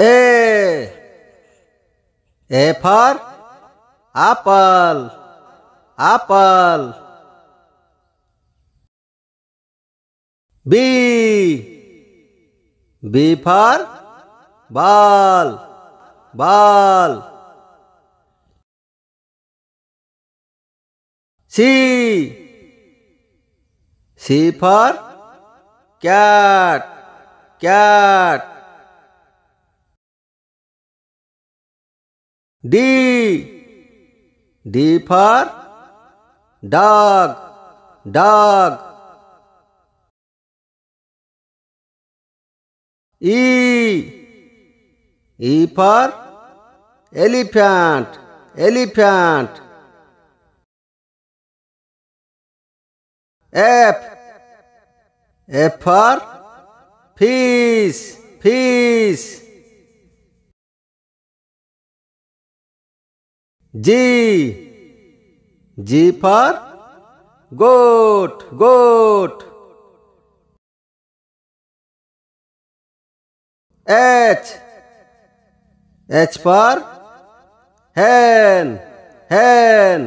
A. A for apple, apple. B. B for ball, ball. C. C for cat, cat. D D for dog dog e e for elephant elephant f f for fish fish G G for goat goat H H for hen hen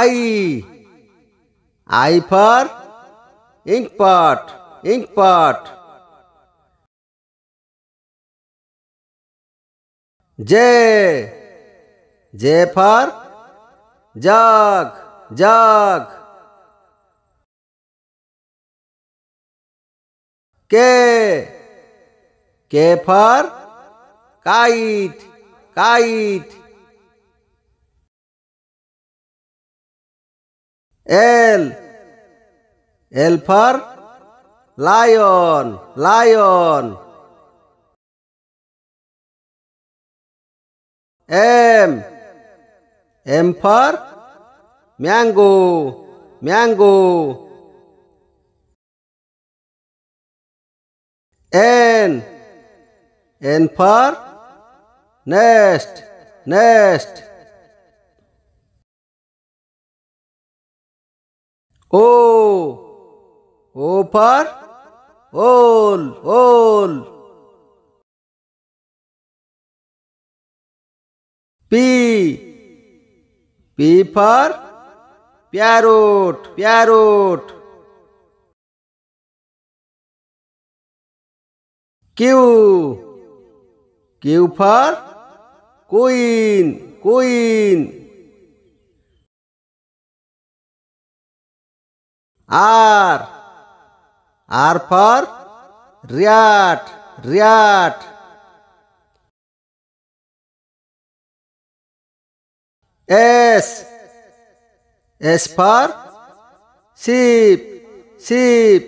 I I for ink pot ink pot J J for jug jug K K for kite kite L L for lion lion M. M for mango, mango. N. N for nest, nest. O. O for all, all. P P for parrot parrot Q Q for queen queen R R for rat rat S. S for sheep, sheep.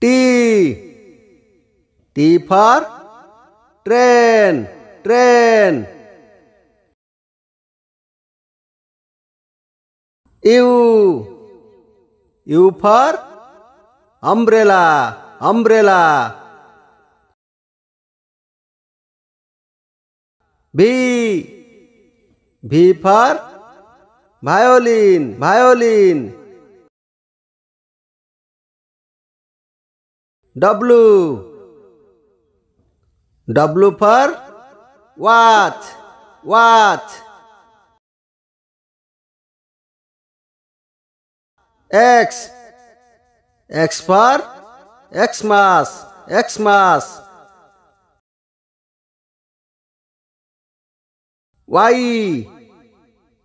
T. T for train, train. U. U for umbrella, umbrella. V V for violin violin W W for watch watch X X for Xmas Xmas Y.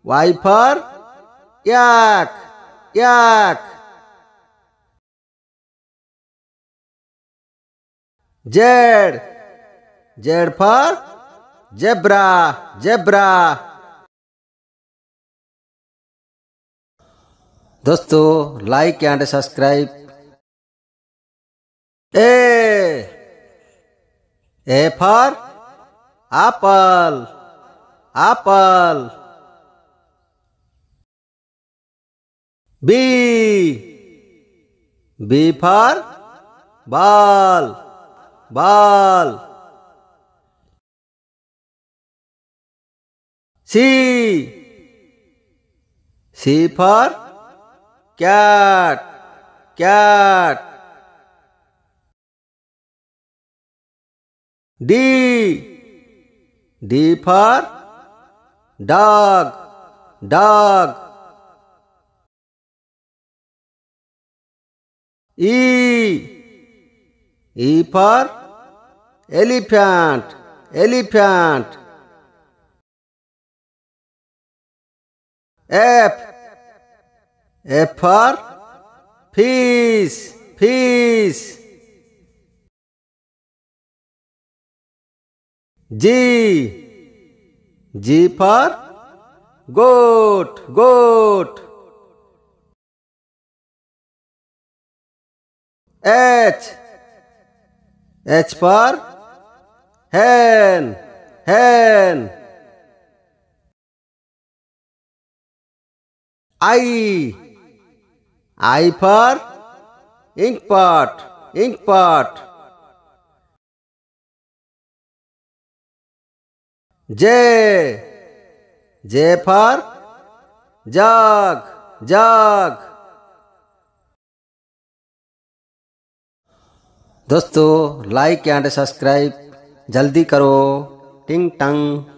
Y for yak, yak. Z. Z for zebra, zebra. दोस्तों like and subscribe A A for apple apple b b for ball ball c c for cat cat d d for dog, dog. E, E for elephant, elephant. F, F for fish, fish. G, G for goat goat H H for hen hen I I for ink pot ink pot J J for jug जग दोस्तों like and subscribe जल्दी करो टिंग टंग